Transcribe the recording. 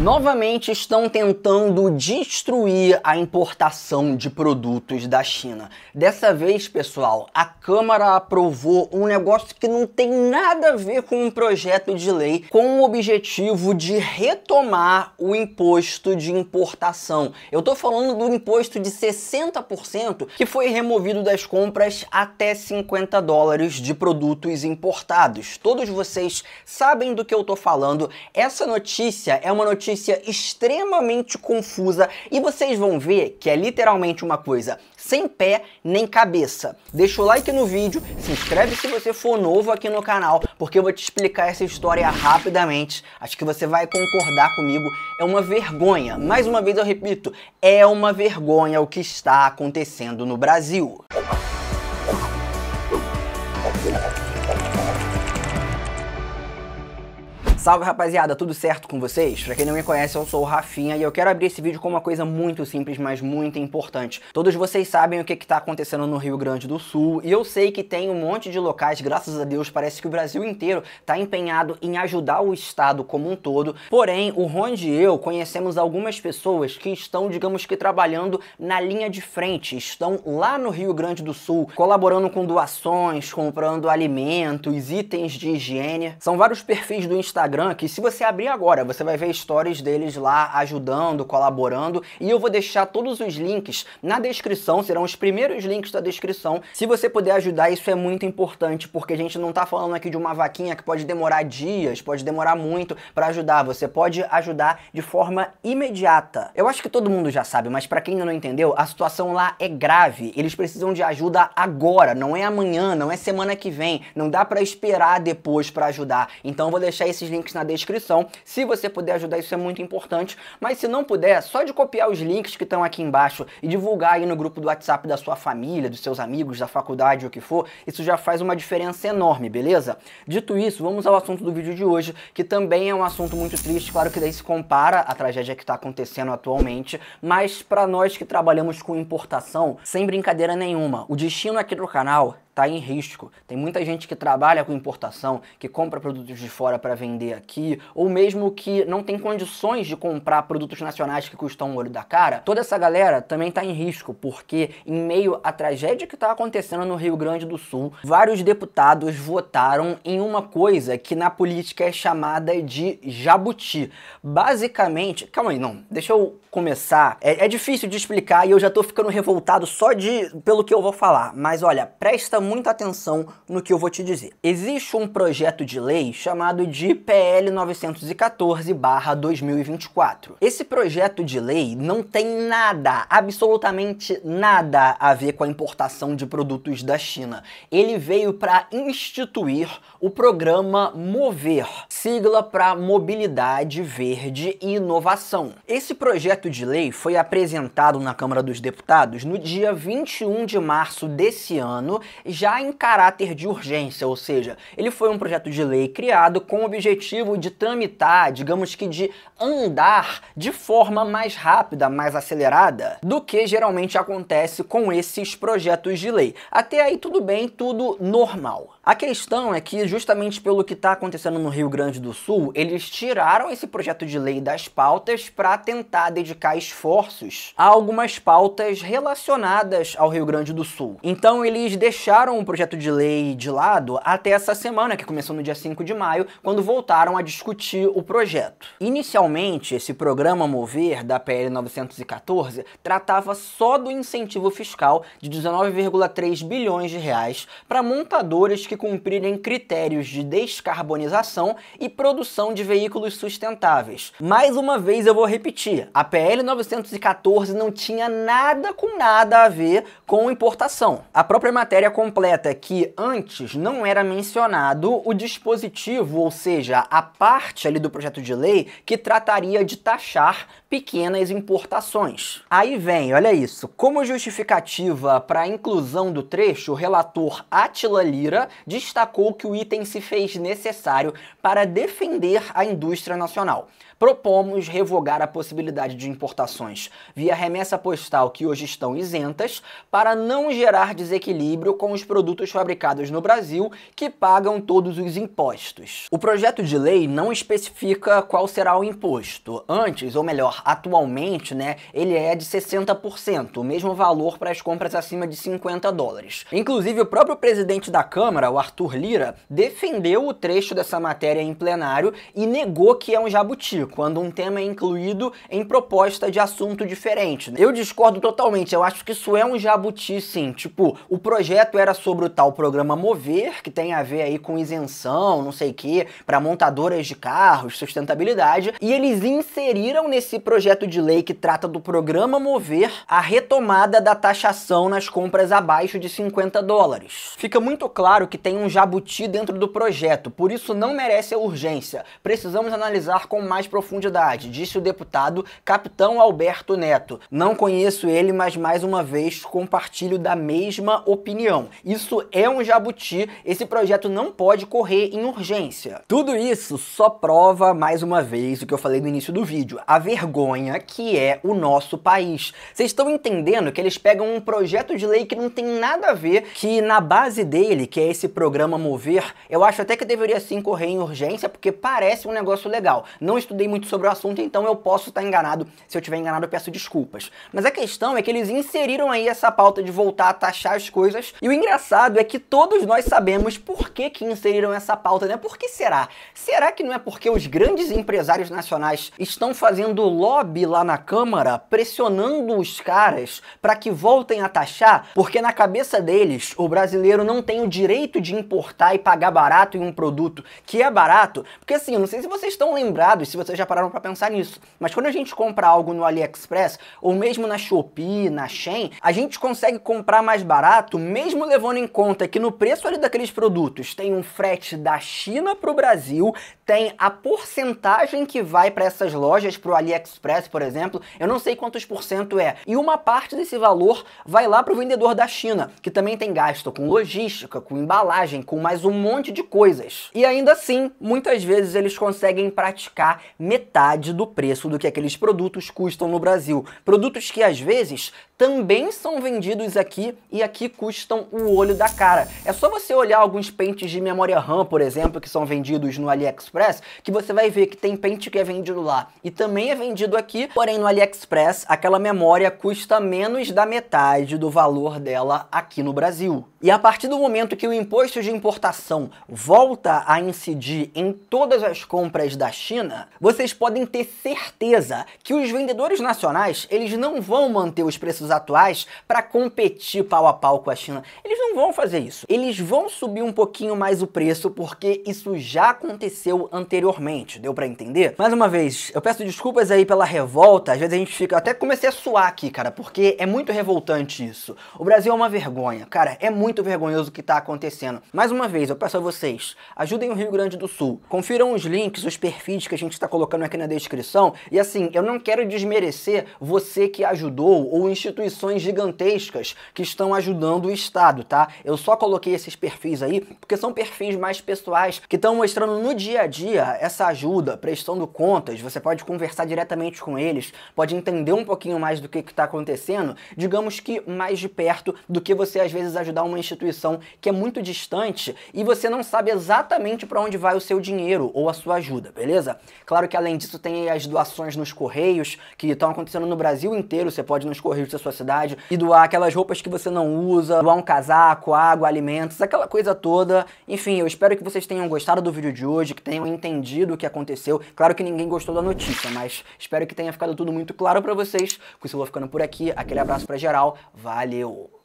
Novamente estão tentando destruir a importação de produtos da China. Dessa vez, pessoal, a Câmara aprovou um negócio que não tem nada a ver com um projeto de lei, com o objetivo de retomar o imposto de importação. Eu estou falando do imposto de 60% que foi removido das compras até 50 dólares de produtos importados. Todos vocês sabem do que eu estou falando. Essa notícia é uma notícia notícia extremamente confusa e vocês vão ver que é literalmente uma coisa sem pé nem cabeça. Deixa o like no vídeo, se inscreve se você for novo aqui no canal, porque eu vou te explicar essa história rapidamente. Acho que você vai concordar comigo. É uma vergonha. Mais uma vez eu repito, é uma vergonha o que está acontecendo no Brasil. Salve rapaziada, tudo certo com vocês? Pra quem não me conhece, eu sou o Rafinha e eu quero abrir esse vídeo com uma coisa muito simples, mas muito importante. Todos vocês sabem o que, que tá acontecendo no Rio Grande do Sul e eu sei que tem um monte de locais, graças a Deus, parece que o Brasil inteiro tá empenhado em ajudar o Estado como um todo. Porém, o Ronde e eu conhecemos algumas pessoas que estão, digamos que, trabalhando na linha de frente, estão lá no Rio Grande do Sul, colaborando com doações, comprando alimentos, itens de higiene. São vários perfis do Instagram Instagram que se você abrir agora, você vai ver stories deles lá ajudando, colaborando e eu vou deixar todos os links na descrição, serão os primeiros links da descrição. Se você puder ajudar, isso é muito importante porque a gente não tá falando aqui de uma vaquinha que pode demorar dias, pode demorar muito para ajudar. Você pode ajudar de forma imediata. Eu acho que todo mundo já sabe, mas para quem ainda não entendeu, a situação lá é grave. Eles precisam de ajuda agora, não é amanhã, não é semana que vem, não dá para esperar depois para ajudar. Então eu vou deixar esses links links na descrição. Se você puder ajudar, isso é muito importante. Mas se não puder, é só de copiar os links que estão aqui embaixo e divulgar aí no grupo do WhatsApp da sua família, dos seus amigos, da faculdade, o que for, isso já faz uma diferença enorme, beleza? Dito isso, vamos ao assunto do vídeo de hoje, que também é um assunto muito triste, claro que daí se compara a tragédia que está acontecendo atualmente, mas para nós que trabalhamos com importação, sem brincadeira nenhuma, o destino aqui do canal está em risco. Tem muita gente que trabalha com importação, que compra produtos de fora para vender aqui, ou mesmo que não tem condições de comprar produtos nacionais que custam o olho da cara. Toda essa galera também está em risco, porque em meio à tragédia que está acontecendo no Rio Grande do Sul, vários deputados votaram em uma coisa que na política é chamada de jabuti. Basicamente, calma aí, não, deixa eu começar. É, é difícil de explicar e eu já estou ficando revoltado só de pelo que eu vou falar, mas olha, presta muita atenção no que eu vou te dizer. Existe um projeto de lei chamado de PL 914/2024. Esse projeto de lei não tem nada, absolutamente nada a ver com a importação de produtos da China. Ele veio para instituir o programa Mover, sigla para Mobilidade Verde e Inovação. Esse projeto de lei foi apresentado na Câmara dos Deputados no dia 21 de março desse ano já em caráter de urgência, ou seja, ele foi um projeto de lei criado com o objetivo de tramitar, digamos que de andar de forma mais rápida, mais acelerada, do que geralmente acontece com esses projetos de lei. Até aí tudo bem, tudo normal. A questão é que, justamente pelo que está acontecendo no Rio Grande do Sul, eles tiraram esse projeto de lei das pautas para tentar dedicar esforços a algumas pautas relacionadas ao Rio Grande do Sul. Então, eles deixaram o projeto de lei de lado até essa semana, que começou no dia 5 de maio, quando voltaram a discutir o projeto. Inicialmente, esse programa Mover, da PL 914, tratava só do incentivo fiscal de 19,3 bilhões de reais para montadores que cumprirem critérios de descarbonização e produção de veículos sustentáveis. Mais uma vez eu vou repetir, a PL 914 não tinha nada com nada a ver com importação. A própria matéria completa que antes não era mencionado o dispositivo, ou seja, a parte ali do projeto de lei que trataria de taxar pequenas importações. Aí vem, olha isso. Como justificativa para a inclusão do trecho, o relator Attila Lira destacou que o item se fez necessário para defender a indústria nacional. Propomos revogar a possibilidade de importações via remessa postal que hoje estão isentas para não gerar desequilíbrio com os produtos fabricados no Brasil que pagam todos os impostos. O projeto de lei não especifica qual será o imposto. Antes, ou melhor, atualmente, né, ele é de 60%, o mesmo valor para as compras acima de 50 dólares. Inclusive, o próprio presidente da Câmara, o Arthur Lira, defendeu o trecho dessa matéria em plenário e negou que é um jabuti, quando um tema é incluído em proposta de assunto diferente. Né. Eu discordo totalmente, eu acho que isso é um jabuti sim. Tipo, o projeto era sobre o tal programa Mover, que tem a ver aí com isenção, não sei o que, para montadoras de carros, sustentabilidade, e eles inseriram nesse projeto de lei que trata do programa Mover a retomada da taxação nas compras abaixo de 50 dólares. Fica muito claro que tem um jabuti dentro do projeto, por isso não merece a urgência. Precisamos analisar com mais profundidade, disse o deputado Capitão Alberto Neto. Não conheço ele, mas mais uma vez compartilho da mesma opinião. Isso é um jabuti, esse projeto não pode correr em urgência. Tudo isso só prova mais uma vez o que eu falei no início do vídeo, a vergonha vergonha que é o nosso país. Vocês estão entendendo que eles pegam um projeto de lei que não tem nada a ver, que na base dele, que é esse programa Mover, eu acho até que deveria sim correr em urgência, porque parece um negócio legal. Não estudei muito sobre o assunto, então eu posso estar tá enganado. Se eu tiver enganado, eu peço desculpas. Mas a questão é que eles inseriram aí essa pauta de voltar a taxar as coisas. E o engraçado é que todos nós sabemos por que, que inseriram essa pauta, né? Por que será? Será que não é porque os grandes empresários nacionais estão fazendo lobby lobby lá na Câmara pressionando os caras para que voltem a taxar, porque na cabeça deles o brasileiro não tem o direito de importar e pagar barato em um produto que é barato. Porque assim, eu não sei se vocês estão lembrados, se vocês já pararam para pensar nisso, mas quando a gente compra algo no AliExpress ou mesmo na Shopee, na Shein, a gente consegue comprar mais barato, mesmo levando em conta que no preço ali daqueles produtos tem um frete da China para o Brasil, tem a porcentagem que vai para essas lojas, para o AliExpress AliExpress, por exemplo, eu não sei quantos por cento é. E uma parte desse valor vai lá para o vendedor da China, que também tem gasto com logística, com embalagem, com mais um monte de coisas. E ainda assim, muitas vezes eles conseguem praticar metade do preço do que aqueles produtos custam no Brasil. Produtos que às vezes também são vendidos aqui e aqui custam o olho da cara. É só você olhar alguns pentes de memória RAM, por exemplo, que são vendidos no AliExpress, que você vai ver que tem pente que é vendido lá e também é vendido aqui, porém no AliExpress aquela memória custa menos da metade do valor dela aqui no Brasil. E a partir do momento que o imposto de importação volta a incidir em todas as compras da China, vocês podem ter certeza que os vendedores nacionais, eles não vão manter os preços atuais para competir pau a pau com a China. Eles não vão fazer isso. Eles vão subir um pouquinho mais o preço porque isso já aconteceu anteriormente, deu para entender? Mais uma vez, eu peço desculpas aí pela revolta, às vezes a gente fica, até comecei a suar aqui, cara, porque é muito revoltante isso. O Brasil é uma vergonha, cara, é muito vergonhoso o que tá acontecendo. Mais uma vez, eu peço a vocês, ajudem o Rio Grande do Sul. Confiram os links, os perfis que a gente está colocando aqui na descrição e assim, eu não quero desmerecer você que ajudou ou instituto instituições gigantescas que estão ajudando o Estado, tá? Eu só coloquei esses perfis aí porque são perfis mais pessoais que estão mostrando no dia a dia essa ajuda, prestando contas. Você pode conversar diretamente com eles, pode entender um pouquinho mais do que está acontecendo, digamos que mais de perto do que você às vezes ajudar uma instituição que é muito distante e você não sabe exatamente para onde vai o seu dinheiro ou a sua ajuda, beleza? Claro que além disso tem as doações nos correios que estão acontecendo no Brasil inteiro. Você pode nos correios da sua sua cidade e doar aquelas roupas que você não usa, doar um casaco, água, alimentos, aquela coisa toda. Enfim, eu espero que vocês tenham gostado do vídeo de hoje, que tenham entendido o que aconteceu. Claro que ninguém gostou da notícia, mas espero que tenha ficado tudo muito claro para vocês. Com isso eu vou ficando por aqui. Aquele abraço para geral. Valeu.